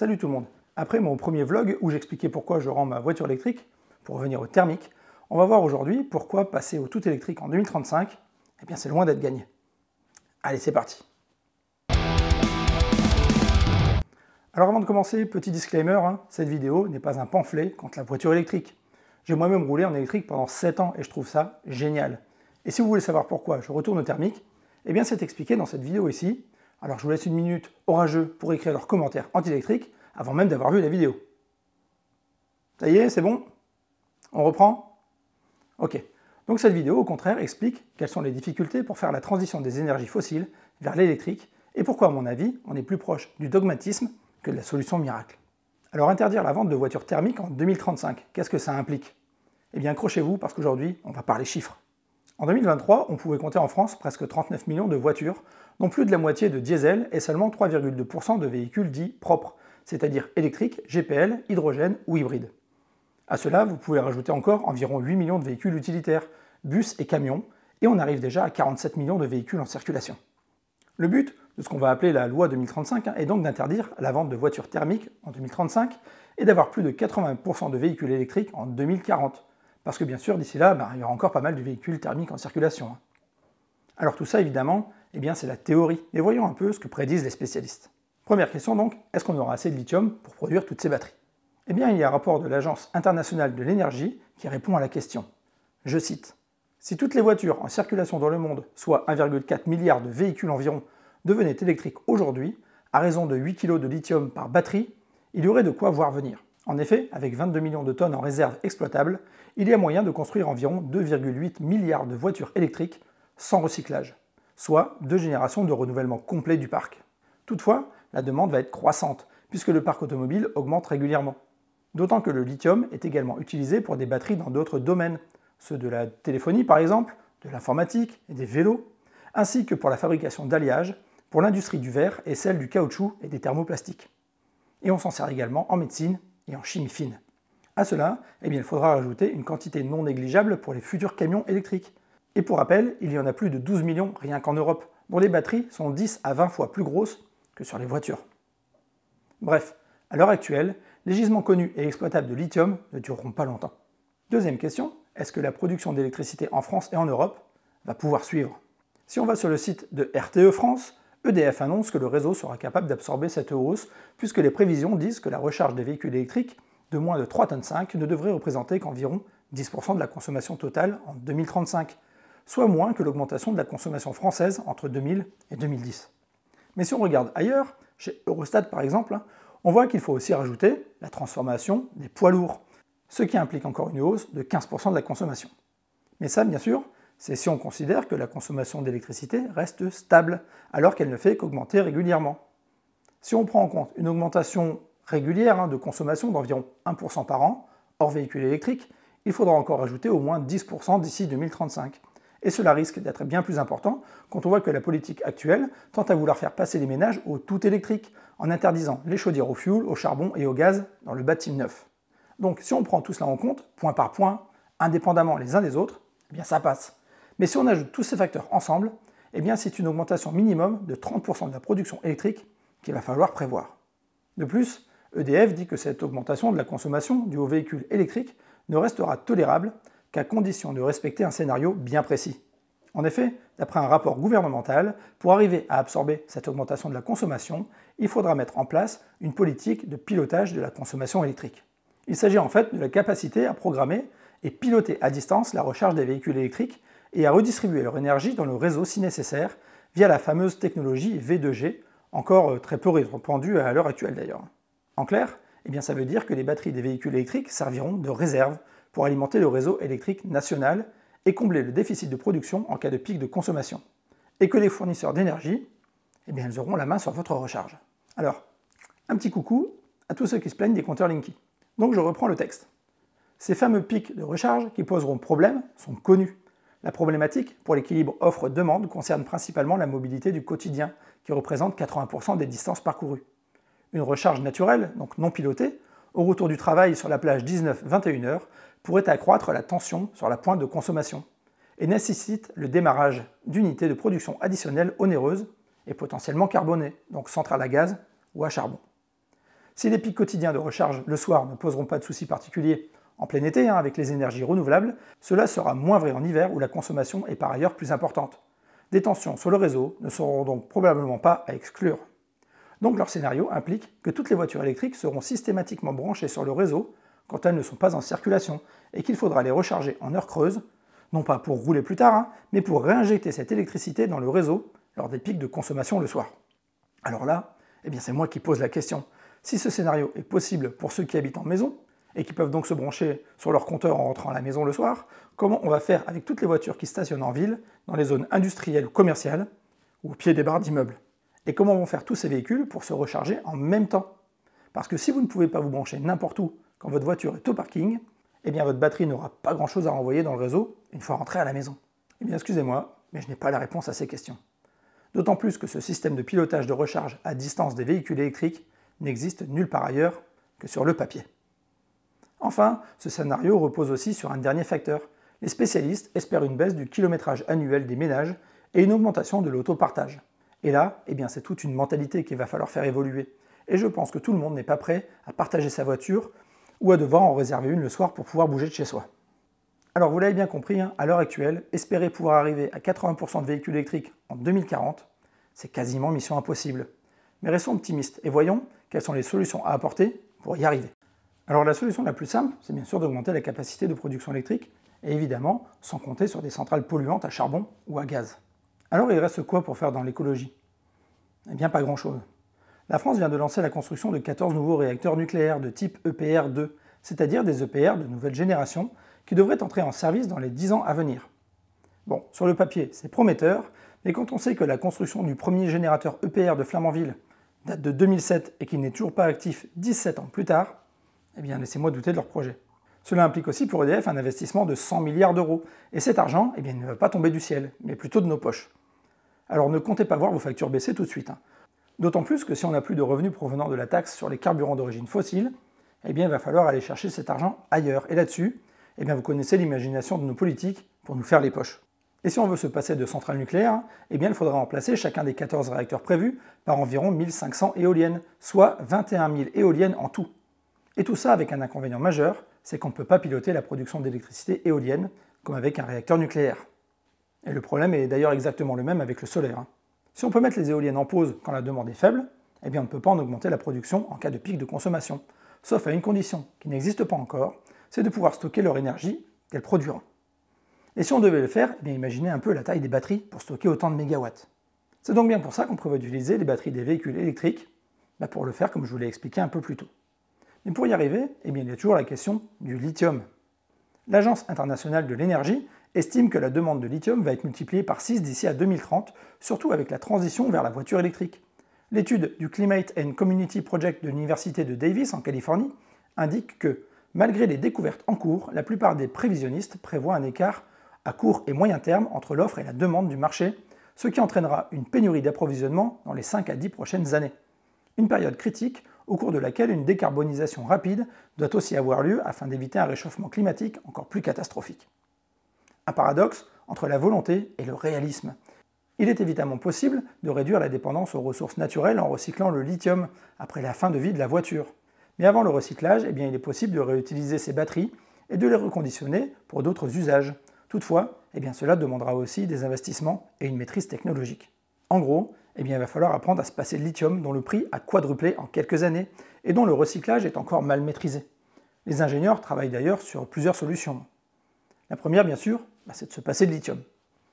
Salut tout le monde Après mon premier vlog où j'expliquais pourquoi je rends ma voiture électrique, pour revenir au thermique, on va voir aujourd'hui pourquoi passer au tout électrique en 2035, eh bien c'est loin d'être gagné. Allez, c'est parti Alors avant de commencer, petit disclaimer, hein, cette vidéo n'est pas un pamphlet contre la voiture électrique. J'ai moi-même roulé en électrique pendant 7 ans et je trouve ça génial. Et si vous voulez savoir pourquoi je retourne au thermique, eh bien c'est expliqué dans cette vidéo ici, alors je vous laisse une minute orageux pour écrire leurs commentaires anti-électriques avant même d'avoir vu la vidéo. Ça y est, c'est bon On reprend Ok. Donc cette vidéo, au contraire, explique quelles sont les difficultés pour faire la transition des énergies fossiles vers l'électrique et pourquoi, à mon avis, on est plus proche du dogmatisme que de la solution miracle. Alors interdire la vente de voitures thermiques en 2035, qu'est-ce que ça implique Eh bien accrochez-vous parce qu'aujourd'hui, on va parler chiffres. En 2023, on pouvait compter en France presque 39 millions de voitures non plus de la moitié de diesel et seulement 3,2% de véhicules dits propres, c'est-à-dire électriques, GPL, hydrogène ou hybrides. À cela, vous pouvez rajouter encore environ 8 millions de véhicules utilitaires, bus et camions, et on arrive déjà à 47 millions de véhicules en circulation. Le but de ce qu'on va appeler la loi 2035 est donc d'interdire la vente de voitures thermiques en 2035 et d'avoir plus de 80% de véhicules électriques en 2040. Parce que bien sûr, d'ici là, ben, il y aura encore pas mal de véhicules thermiques en circulation. Hein. Alors tout ça, évidemment, eh bien, c'est la théorie. Mais voyons un peu ce que prédisent les spécialistes. Première question donc, est-ce qu'on aura assez de lithium pour produire toutes ces batteries Eh bien, il y a un rapport de l'Agence internationale de l'énergie qui répond à la question. Je cite Si toutes les voitures en circulation dans le monde, soit 1,4 milliard de véhicules environ, devenaient électriques aujourd'hui, à raison de 8 kg de lithium par batterie, il y aurait de quoi voir venir. En effet, avec 22 millions de tonnes en réserve exploitable, il y a moyen de construire environ 2,8 milliards de voitures électriques sans recyclage soit deux générations de renouvellement complet du parc. Toutefois, la demande va être croissante, puisque le parc automobile augmente régulièrement. D'autant que le lithium est également utilisé pour des batteries dans d'autres domaines, ceux de la téléphonie par exemple, de l'informatique et des vélos, ainsi que pour la fabrication d'alliages, pour l'industrie du verre et celle du caoutchouc et des thermoplastiques. Et on s'en sert également en médecine et en chimie fine. À cela, eh bien, il faudra rajouter une quantité non négligeable pour les futurs camions électriques, et pour rappel, il y en a plus de 12 millions rien qu'en Europe, dont les batteries sont 10 à 20 fois plus grosses que sur les voitures. Bref, à l'heure actuelle, les gisements connus et exploitables de lithium ne dureront pas longtemps. Deuxième question, est-ce que la production d'électricité en France et en Europe va pouvoir suivre Si on va sur le site de RTE France, EDF annonce que le réseau sera capable d'absorber cette hausse, puisque les prévisions disent que la recharge des véhicules électriques de moins de 3,5 tonnes ne devrait représenter qu'environ 10% de la consommation totale en 2035, soit moins que l'augmentation de la consommation française entre 2000 et 2010. Mais si on regarde ailleurs, chez Eurostat par exemple, on voit qu'il faut aussi rajouter la transformation des poids lourds, ce qui implique encore une hausse de 15% de la consommation. Mais ça, bien sûr, c'est si on considère que la consommation d'électricité reste stable, alors qu'elle ne fait qu'augmenter régulièrement. Si on prend en compte une augmentation régulière hein, de consommation d'environ 1% par an, hors véhicule électrique, il faudra encore ajouter au moins 10% d'ici 2035. Et cela risque d'être bien plus important quand on voit que la politique actuelle tente à vouloir faire passer les ménages au tout électrique, en interdisant les chaudières au fioul, au charbon et au gaz dans le bâtiment neuf. Donc si on prend tout cela en compte, point par point, indépendamment les uns des autres, eh bien ça passe. Mais si on ajoute tous ces facteurs ensemble, eh bien c'est une augmentation minimum de 30% de la production électrique qu'il va falloir prévoir. De plus, EDF dit que cette augmentation de la consommation due aux véhicules électriques ne restera tolérable qu'à condition de respecter un scénario bien précis. En effet, d'après un rapport gouvernemental, pour arriver à absorber cette augmentation de la consommation, il faudra mettre en place une politique de pilotage de la consommation électrique. Il s'agit en fait de la capacité à programmer et piloter à distance la recharge des véhicules électriques et à redistribuer leur énergie dans le réseau si nécessaire via la fameuse technologie V2G, encore euh, très peu répandue à l'heure actuelle d'ailleurs. En clair, eh bien ça veut dire que les batteries des véhicules électriques serviront de réserve pour alimenter le réseau électrique national et combler le déficit de production en cas de pic de consommation. Et que les fournisseurs d'énergie, eh bien, ils auront la main sur votre recharge. Alors, un petit coucou à tous ceux qui se plaignent des compteurs Linky. Donc je reprends le texte. Ces fameux pics de recharge qui poseront problème sont connus. La problématique pour l'équilibre offre-demande concerne principalement la mobilité du quotidien, qui représente 80% des distances parcourues. Une recharge naturelle, donc non pilotée, au retour du travail sur la plage 19-21 h pourrait accroître la tension sur la pointe de consommation et nécessite le démarrage d'unités de production additionnelles onéreuses et potentiellement carbonées, donc centrales à gaz ou à charbon. Si les pics quotidiens de recharge le soir ne poseront pas de soucis particuliers en plein été hein, avec les énergies renouvelables, cela sera moins vrai en hiver où la consommation est par ailleurs plus importante. Des tensions sur le réseau ne seront donc probablement pas à exclure. Donc leur scénario implique que toutes les voitures électriques seront systématiquement branchées sur le réseau quand elles ne sont pas en circulation et qu'il faudra les recharger en heure creuse, non pas pour rouler plus tard, hein, mais pour réinjecter cette électricité dans le réseau lors des pics de consommation le soir. Alors là, eh bien c'est moi qui pose la question. Si ce scénario est possible pour ceux qui habitent en maison, et qui peuvent donc se brancher sur leur compteur en rentrant à la maison le soir, comment on va faire avec toutes les voitures qui stationnent en ville, dans les zones industrielles ou commerciales, ou au pied des barres d'immeubles Et comment vont faire tous ces véhicules pour se recharger en même temps Parce que si vous ne pouvez pas vous brancher n'importe où quand votre voiture est au parking, eh bien votre batterie n'aura pas grand-chose à renvoyer dans le réseau une fois rentrée à la maison. Eh bien excusez-moi, mais je n'ai pas la réponse à ces questions. D'autant plus que ce système de pilotage de recharge à distance des véhicules électriques n'existe nulle part ailleurs que sur le papier. Enfin, ce scénario repose aussi sur un dernier facteur. Les spécialistes espèrent une baisse du kilométrage annuel des ménages et une augmentation de l'autopartage. Et là, eh bien, c'est toute une mentalité qu'il va falloir faire évoluer. Et je pense que tout le monde n'est pas prêt à partager sa voiture ou à devoir en réserver une le soir pour pouvoir bouger de chez soi. Alors vous l'avez bien compris, hein, à l'heure actuelle, espérer pouvoir arriver à 80% de véhicules électriques en 2040, c'est quasiment mission impossible. Mais restons optimistes et voyons quelles sont les solutions à apporter pour y arriver. Alors la solution la plus simple, c'est bien sûr d'augmenter la capacité de production électrique, et évidemment sans compter sur des centrales polluantes à charbon ou à gaz. Alors il reste quoi pour faire dans l'écologie Eh bien pas grand-chose. La France vient de lancer la construction de 14 nouveaux réacteurs nucléaires de type EPR2, c'est-à-dire des EPR de nouvelle génération, qui devraient entrer en service dans les 10 ans à venir. Bon, sur le papier, c'est prometteur, mais quand on sait que la construction du premier générateur EPR de Flamanville date de 2007 et qu'il n'est toujours pas actif 17 ans plus tard, eh bien laissez-moi douter de leur projet. Cela implique aussi pour EDF un investissement de 100 milliards d'euros, et cet argent eh bien, ne va pas tomber du ciel, mais plutôt de nos poches. Alors ne comptez pas voir vos factures baisser tout de suite. Hein. D'autant plus que si on n'a plus de revenus provenant de la taxe sur les carburants d'origine fossile, eh bien, il va falloir aller chercher cet argent ailleurs. Et là-dessus, eh bien, vous connaissez l'imagination de nos politiques pour nous faire les poches. Et si on veut se passer de centrales nucléaires, eh bien, il faudra remplacer chacun des 14 réacteurs prévus par environ 1500 éoliennes, soit 21 000 éoliennes en tout. Et tout ça avec un inconvénient majeur, c'est qu'on ne peut pas piloter la production d'électricité éolienne comme avec un réacteur nucléaire. Et le problème est d'ailleurs exactement le même avec le solaire. Hein. Si on peut mettre les éoliennes en pause quand la demande est faible, eh bien on ne peut pas en augmenter la production en cas de pic de consommation, sauf à une condition qui n'existe pas encore, c'est de pouvoir stocker leur énergie qu'elles produiront. Et si on devait le faire, eh bien imaginez un peu la taille des batteries pour stocker autant de mégawatts. C'est donc bien pour ça qu'on prévoit d'utiliser les batteries des véhicules électriques bah, pour le faire comme je vous l'ai expliqué un peu plus tôt. Mais pour y arriver, eh bien, il y a toujours la question du lithium. L'Agence internationale de l'énergie estime que la demande de lithium va être multipliée par 6 d'ici à 2030, surtout avec la transition vers la voiture électrique. L'étude du Climate and Community Project de l'Université de Davis en Californie indique que, malgré les découvertes en cours, la plupart des prévisionnistes prévoient un écart à court et moyen terme entre l'offre et la demande du marché, ce qui entraînera une pénurie d'approvisionnement dans les 5 à 10 prochaines années. Une période critique au cours de laquelle une décarbonisation rapide doit aussi avoir lieu afin d'éviter un réchauffement climatique encore plus catastrophique paradoxe entre la volonté et le réalisme. Il est évidemment possible de réduire la dépendance aux ressources naturelles en recyclant le lithium après la fin de vie de la voiture. Mais avant le recyclage, eh bien, il est possible de réutiliser ces batteries et de les reconditionner pour d'autres usages. Toutefois, eh bien, cela demandera aussi des investissements et une maîtrise technologique. En gros, eh bien, il va falloir apprendre à se passer de lithium dont le prix a quadruplé en quelques années et dont le recyclage est encore mal maîtrisé. Les ingénieurs travaillent d'ailleurs sur plusieurs solutions. La première, bien sûr, bah, c'est de se passer de lithium.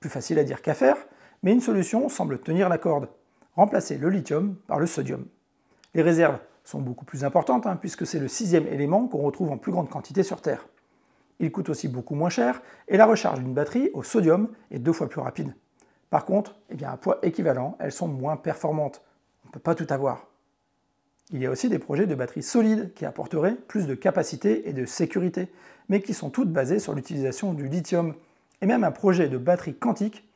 Plus facile à dire qu'à faire, mais une solution semble tenir la corde. Remplacer le lithium par le sodium. Les réserves sont beaucoup plus importantes, hein, puisque c'est le sixième élément qu'on retrouve en plus grande quantité sur Terre. Il coûte aussi beaucoup moins cher, et la recharge d'une batterie au sodium est deux fois plus rapide. Par contre, eh bien, à poids équivalent, elles sont moins performantes. On ne peut pas tout avoir. Il y a aussi des projets de batteries solides qui apporteraient plus de capacité et de sécurité, mais qui sont toutes basées sur l'utilisation du lithium, et même un projet de batterie quantique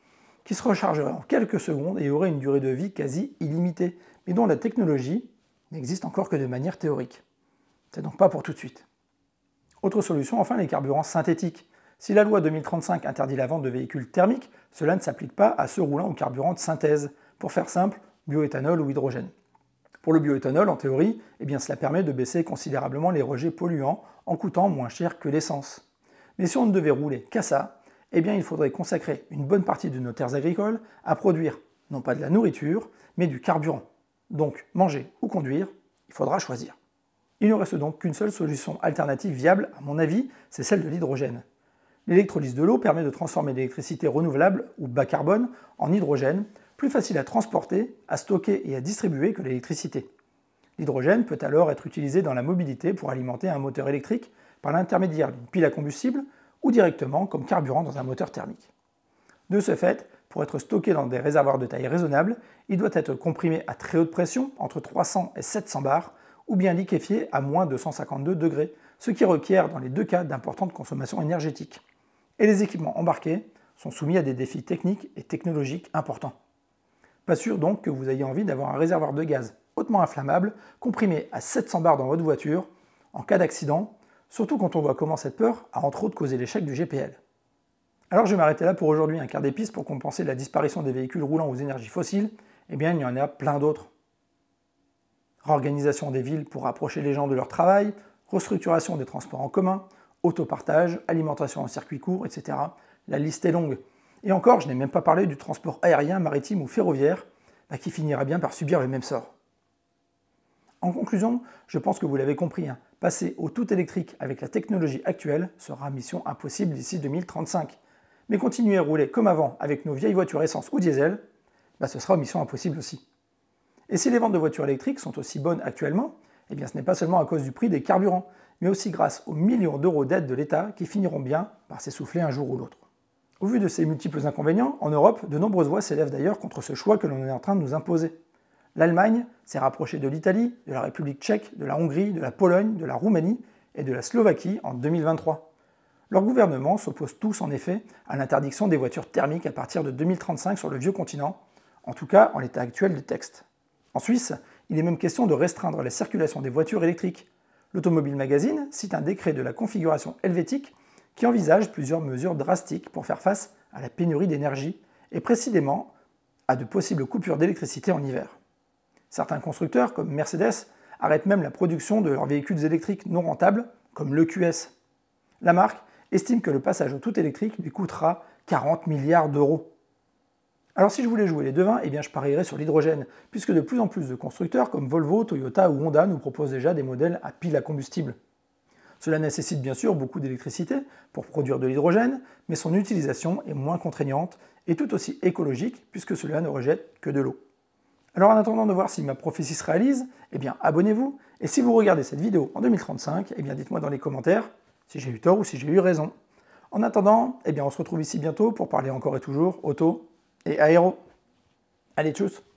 qui se rechargerait en quelques secondes et aurait une durée de vie quasi illimitée, mais dont la technologie n'existe encore que de manière théorique. C'est donc pas pour tout de suite. Autre solution, enfin, les carburants synthétiques. Si la loi 2035 interdit la vente de véhicules thermiques, cela ne s'applique pas à ceux roulant au carburant de synthèse, pour faire simple, bioéthanol ou hydrogène. Pour le bioéthanol, en théorie, eh bien, cela permet de baisser considérablement les rejets polluants en coûtant moins cher que l'essence. Mais si on ne devait rouler qu'à ça, eh bien, il faudrait consacrer une bonne partie de nos terres agricoles à produire non pas de la nourriture, mais du carburant. Donc, manger ou conduire, il faudra choisir. Il ne reste donc qu'une seule solution alternative viable, à mon avis, c'est celle de l'hydrogène. L'électrolyse de l'eau permet de transformer l'électricité renouvelable ou bas carbone en hydrogène facile à transporter, à stocker et à distribuer que l'électricité. L'hydrogène peut alors être utilisé dans la mobilité pour alimenter un moteur électrique par l'intermédiaire d'une pile à combustible ou directement comme carburant dans un moteur thermique. De ce fait, pour être stocké dans des réservoirs de taille raisonnable, il doit être comprimé à très haute pression, entre 300 et 700 bars, ou bien liquéfié à moins de 152 degrés, ce qui requiert dans les deux cas d'importantes consommations énergétiques. Et les équipements embarqués sont soumis à des défis techniques et technologiques importants. Pas sûr donc que vous ayez envie d'avoir un réservoir de gaz hautement inflammable, comprimé à 700 bars dans votre voiture, en cas d'accident, surtout quand on voit comment cette peur a entre autres causé l'échec du GPL. Alors je vais m'arrêter là pour aujourd'hui, un quart d'épice pour compenser la disparition des véhicules roulant aux énergies fossiles, eh bien il y en a plein d'autres. Réorganisation des villes pour rapprocher les gens de leur travail, restructuration des transports en commun, autopartage, alimentation en circuit court, etc. La liste est longue. Et encore, je n'ai même pas parlé du transport aérien, maritime ou ferroviaire, bah, qui finira bien par subir le même sort. En conclusion, je pense que vous l'avez compris, hein, passer au tout électrique avec la technologie actuelle sera mission impossible d'ici 2035. Mais continuer à rouler comme avant avec nos vieilles voitures essence ou diesel, bah, ce sera mission impossible aussi. Et si les ventes de voitures électriques sont aussi bonnes actuellement, eh bien ce n'est pas seulement à cause du prix des carburants, mais aussi grâce aux millions d'euros d'aides de l'État qui finiront bien par s'essouffler un jour ou l'autre. Au vu de ces multiples inconvénients, en Europe, de nombreuses voix s'élèvent d'ailleurs contre ce choix que l'on est en train de nous imposer. L'Allemagne s'est rapprochée de l'Italie, de la République tchèque, de la Hongrie, de la Pologne, de la Roumanie et de la Slovaquie en 2023. Leurs gouvernements s'opposent tous en effet à l'interdiction des voitures thermiques à partir de 2035 sur le vieux continent, en tout cas en l'état actuel du texte. En Suisse, il est même question de restreindre la circulation des voitures électriques. L'Automobile Magazine cite un décret de la configuration helvétique qui envisage plusieurs mesures drastiques pour faire face à la pénurie d'énergie et précisément à de possibles coupures d'électricité en hiver. Certains constructeurs, comme Mercedes, arrêtent même la production de leurs véhicules électriques non rentables, comme l'EQS. La marque estime que le passage au tout électrique lui coûtera 40 milliards d'euros. Alors si je voulais jouer les devins, eh bien je parierais sur l'hydrogène, puisque de plus en plus de constructeurs comme Volvo, Toyota ou Honda nous proposent déjà des modèles à pile à combustible. Cela nécessite bien sûr beaucoup d'électricité pour produire de l'hydrogène, mais son utilisation est moins contraignante et tout aussi écologique puisque cela ne rejette que de l'eau. Alors en attendant de voir si ma prophétie se réalise, eh bien abonnez-vous, et si vous regardez cette vidéo en 2035, eh bien dites-moi dans les commentaires si j'ai eu tort ou si j'ai eu raison. En attendant, eh bien on se retrouve ici bientôt pour parler encore et toujours auto et aéro. Allez, tchuss